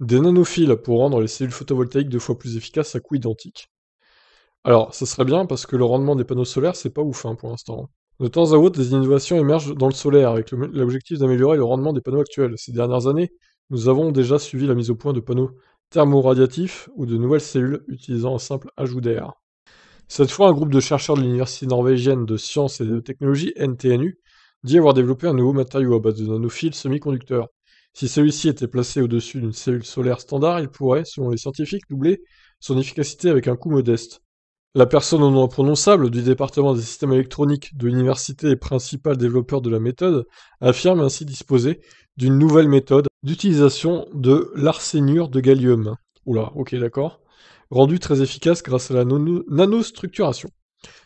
des nanophiles pour rendre les cellules photovoltaïques deux fois plus efficaces à coût identique. Alors, ça serait bien parce que le rendement des panneaux solaires, c'est pas ouf hein, pour l'instant. De temps à autre, des innovations émergent dans le solaire avec l'objectif d'améliorer le rendement des panneaux actuels. Ces dernières années, nous avons déjà suivi la mise au point de panneaux thermoradiatifs ou de nouvelles cellules utilisant un simple ajout d'air. Cette fois, un groupe de chercheurs de l'Université norvégienne de sciences et de technologie, NTNU, dit avoir développé un nouveau matériau à base de nanophiles semi-conducteurs si celui-ci était placé au-dessus d'une cellule solaire standard, il pourrait, selon les scientifiques, doubler son efficacité avec un coût modeste. La personne au nom prononçable du département des systèmes électroniques de l'université et principal développeur de la méthode affirme ainsi disposer d'une nouvelle méthode d'utilisation de l'arsénure de gallium. Oula, ok d'accord. Rendue très efficace grâce à la nanostructuration.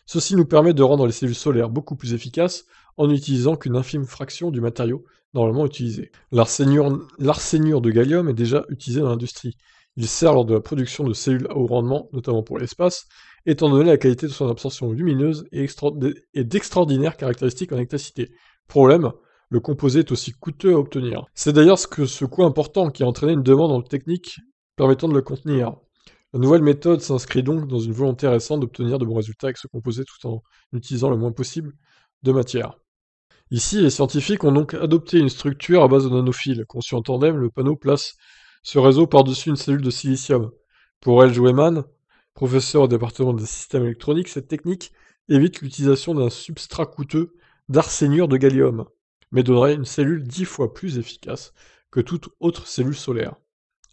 Ceci nous permet de rendre les cellules solaires beaucoup plus efficaces en n'utilisant qu'une infime fraction du matériau normalement utilisé. L'arsénure de gallium est déjà utilisé dans l'industrie. Il sert lors de la production de cellules à haut rendement, notamment pour l'espace, étant donné la qualité de son absorption lumineuse et d'extraordinaires caractéristiques en électricité. Problème, le composé est aussi coûteux à obtenir. C'est d'ailleurs ce, ce coût important qui a entraîné une demande en technique permettant de le contenir. La nouvelle méthode s'inscrit donc dans une volonté récente d'obtenir de bons résultats avec ce composé tout en utilisant le moins possible de matière. Ici, les scientifiques ont donc adopté une structure à base de nanophiles. Conçu en tandem, le panneau place ce réseau par-dessus une cellule de silicium. Pour El professeur au département des systèmes électroniques, cette technique évite l'utilisation d'un substrat coûteux d'arsénure de gallium, mais donnerait une cellule dix fois plus efficace que toute autre cellule solaire.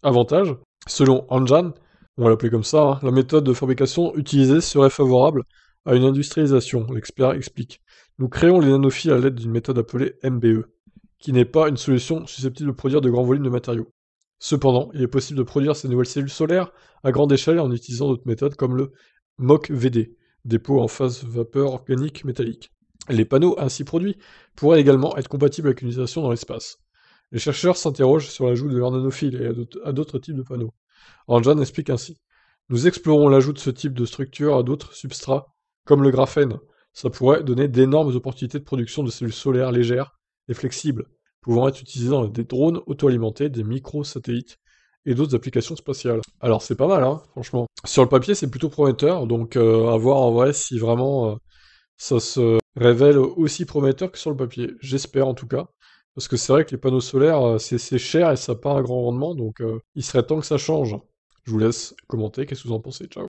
Avantage, selon Anjan, on va l'appeler comme ça, hein. la méthode de fabrication utilisée serait favorable à une industrialisation, l'expert explique. Nous créons les nanophiles à l'aide d'une méthode appelée MBE, qui n'est pas une solution susceptible de produire de grands volumes de matériaux. Cependant, il est possible de produire ces nouvelles cellules solaires à grande échelle en utilisant d'autres méthodes comme le MOCVD, vd dépôt en phase vapeur organique métallique. Les panneaux ainsi produits pourraient également être compatibles avec une utilisation dans l'espace. Les chercheurs s'interrogent sur l'ajout de leurs nanophiles et à d'autres types de panneaux. Anjan explique ainsi. Nous explorons l'ajout de ce type de structure à d'autres substrats, comme le graphène. Ça pourrait donner d'énormes opportunités de production de cellules solaires légères et flexibles, pouvant être utilisées dans des drones auto-alimentés, des micro-satellites et d'autres applications spatiales. Alors c'est pas mal, hein, franchement. Sur le papier, c'est plutôt prometteur, donc euh, à voir en vrai si vraiment euh, ça se révèle aussi prometteur que sur le papier. J'espère en tout cas. Parce que c'est vrai que les panneaux solaires, euh, c'est cher et ça part pas un grand rendement, donc euh, il serait temps que ça change. Je vous laisse commenter, qu'est-ce que vous en pensez, ciao